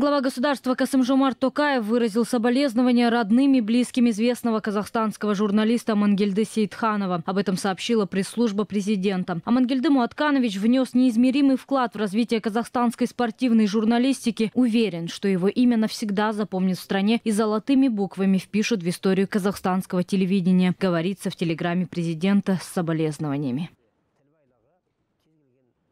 Глава государства Касымжумар Токаев выразил соболезнования родным и близким известного казахстанского журналиста Мангельды Сейтханова. Об этом сообщила пресс-служба президента. А Мангельды Муатканович внес неизмеримый вклад в развитие казахстанской спортивной журналистики. Уверен, что его имя навсегда запомнит в стране и золотыми буквами впишут в историю казахстанского телевидения. Говорится в телеграмме президента с соболезнованиями.